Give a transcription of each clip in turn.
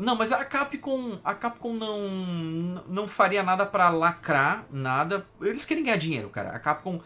não, mas a Capcom, a Capcom não não faria nada para lacrar nada. Eles querem ganhar dinheiro, cara. A Capcom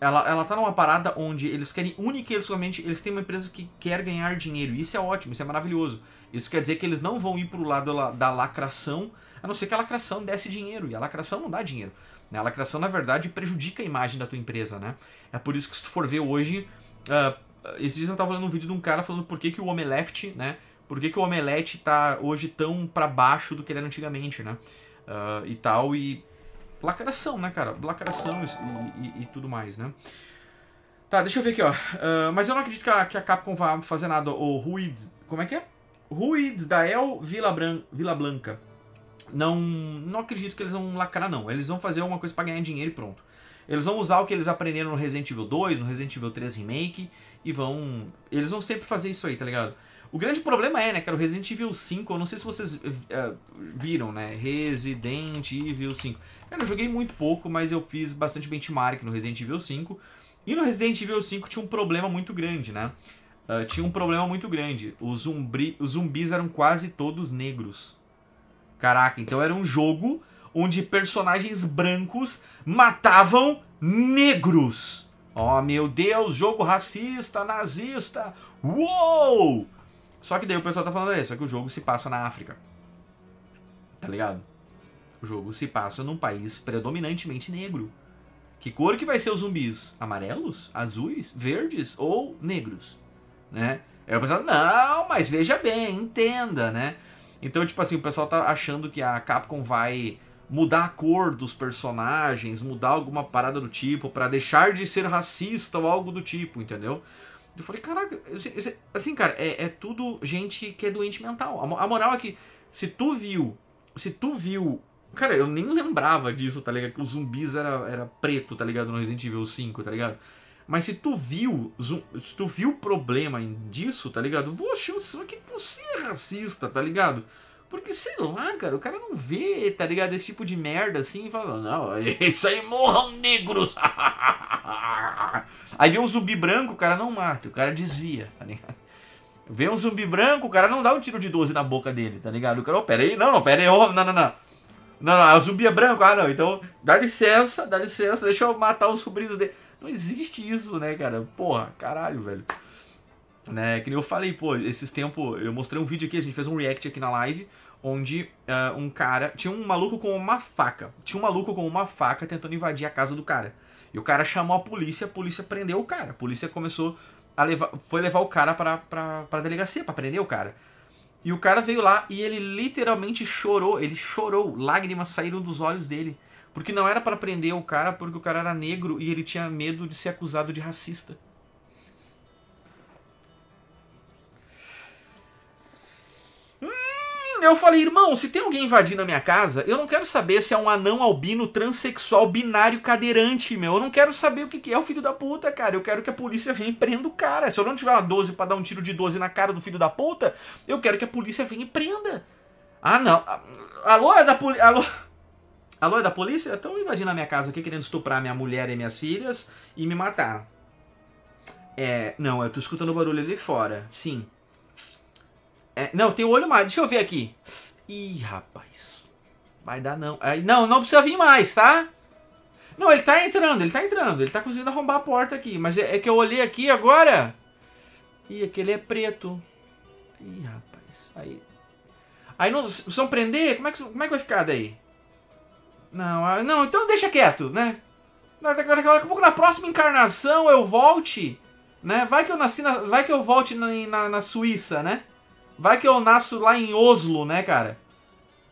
ela, ela tá numa parada onde eles querem única e exclusivamente, eles têm uma empresa que quer ganhar dinheiro. E isso é ótimo, isso é maravilhoso. Isso quer dizer que eles não vão ir pro lado da, da lacração, a não ser que a lacração desse dinheiro. E a lacração não dá dinheiro. Né? A lacração, na verdade, prejudica a imagem da tua empresa, né? É por isso que se tu for ver hoje. Uh, esses dias eu tava olhando um vídeo de um cara falando por que, que o Homem Left, né? por que, que o Omelete tá hoje tão para baixo do que ele era antigamente, né? Uh, e tal, e lacração, né, cara? Lacração e, e, e, tudo mais, né? Tá, deixa eu ver aqui, ó. Uh, mas eu não acredito que a, que a, Capcom vá fazer nada. O ruids. Como é que é? Ruids da El Vila, Vila Blanca. Não, não acredito que eles vão lacrar, não. Eles vão fazer alguma coisa para ganhar dinheiro e pronto. Eles vão usar o que eles aprenderam no Resident Evil 2, no Resident Evil 3 Remake, e vão... Eles vão sempre fazer isso aí, tá ligado? O grande problema é, né, cara, o Resident Evil 5, eu não sei se vocês uh, viram, né, Resident Evil 5. Cara, eu joguei muito pouco, mas eu fiz bastante benchmark no Resident Evil 5. E no Resident Evil 5 tinha um problema muito grande, né? Uh, tinha um problema muito grande. Os, zumbi, os zumbis eram quase todos negros. Caraca, então era um jogo onde personagens brancos matavam negros. Oh, meu Deus, jogo racista, nazista. Uou! Só que daí o pessoal tá falando isso, é, só que o jogo se passa na África. Tá ligado? O jogo se passa num país predominantemente negro. Que cor que vai ser os zumbis? Amarelos? Azuis? Verdes? Ou negros? Né? Aí o pessoal, não, mas veja bem, entenda, né? Então, tipo assim, o pessoal tá achando que a Capcom vai mudar a cor dos personagens, mudar alguma parada do tipo, para deixar de ser racista ou algo do tipo, entendeu? Eu falei, caraca, assim, cara, é, é tudo gente que é doente mental. A, moral é que se tu viu, se tu viu. Cara, eu nem lembrava disso, tá ligado? Que os zumbis era, era preto, tá ligado? No Resident Evil 5, tá ligado? Mas se tu viu, se tu viu o problema disso, tá ligado? Poxa, isso você é racista, tá ligado? Porque, sei lá, cara, o cara não vê, tá ligado? Esse tipo de merda assim, e fala, não, isso aí morram negros. aí vê um zumbi branco, o cara não mata, o cara desvia, tá ligado? Vê um zumbi branco, o cara não dá um tiro de 12 na boca dele, tá ligado? O cara, oh, pera aí, não, não, pera aí, oh, não, não, não. Não, não, o zumbi é branco, ah, não, então dá licença, dá licença, deixa eu matar os sobrinhos dele. Não existe isso, né, cara? Porra, caralho, velho. Né? Que nem eu falei, pô, esses tempos, eu mostrei um vídeo aqui, a gente fez um react aqui na live, onde uh, um cara, tinha um maluco com uma faca, tinha um maluco com uma faca tentando invadir a casa do cara. E o cara chamou a polícia, a polícia prendeu o cara. A polícia começou a levar, foi levar o cara pra, pra, pra delegacia, pra prender o cara. E o cara veio lá e ele literalmente chorou, ele chorou, lágrimas saíram dos olhos dele. Porque não era para prender o cara porque o cara era negro e ele tinha medo de ser acusado de racista. eu falei, irmão, se tem alguém invadindo a minha casa, eu não quero saber se é um anão albino transexual binário cadeirante, meu. Eu não quero saber o que, que é o filho da puta, cara. Eu quero que a polícia venha e prenda o cara. Se eu não tiver uma 12 pra dar um tiro de 12 na cara do filho da puta, eu quero que a polícia venha e prenda. Ah, não. Alô, é da polícia. Alô. Alô, é da polícia? Estão invadindo a minha casa aqui querendo estuprar minha mulher e minhas filhas e me matar. É, não, eu tô escutando o barulho ali fora. Sim. É, não, tem o olho mais. Deixa eu ver aqui. Ih, rapaz. Vai dar não. É, não, não precisa vir mais, tá? Não, ele tá entrando, ele tá entrando. Ele tá conseguindo arrombar a porta aqui. Mas é, é que eu olhei aqui agora. Ih, aquele é preto. Ih, rapaz. Aí. Aí não. Se eu prender, como é, que, como é que vai ficar daí? Não, ah, não, então deixa quieto, né? Daqui a pouco na próxima encarnação eu volte, né? Vai que eu nasci na, vai que eu volte na, na, na Suíça, né? Vai que eu nasço lá em Oslo, né, cara?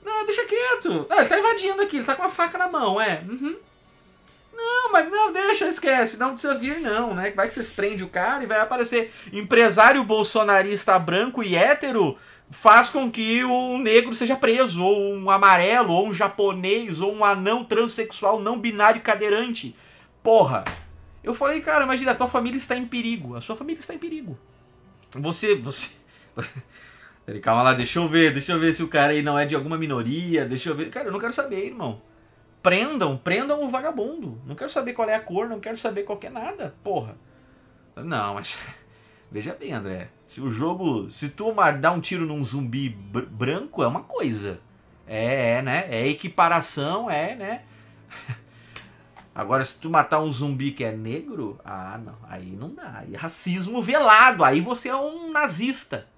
Não, deixa quieto. Não, é, ele tá invadindo aqui, ele tá com uma faca na mão, é. Uhum. Não, mas não, deixa, esquece. Não precisa vir, não, né? Vai que vocês prende o cara e vai aparecer empresário bolsonarista branco e hétero faz com que um negro seja preso, ou um amarelo, ou um japonês, ou um anão transexual não binário cadeirante. Porra. Eu falei, cara, imagina, a tua família está em perigo. A sua família está em perigo. Você, você... Ele, calma lá, deixa eu ver, deixa eu ver se o cara aí não é de alguma minoria, deixa eu ver. Cara, eu não quero saber, irmão. Prendam, prendam o vagabundo. Não quero saber qual é a cor, não quero saber qualquer é nada, porra. Não, mas. Veja bem, André. Se o jogo. Se tu dar um tiro num zumbi br branco, é uma coisa. É, é, né? É equiparação, é, né? Agora, se tu matar um zumbi que é negro, ah, não, aí não dá. Aí racismo velado, aí você é um nazista.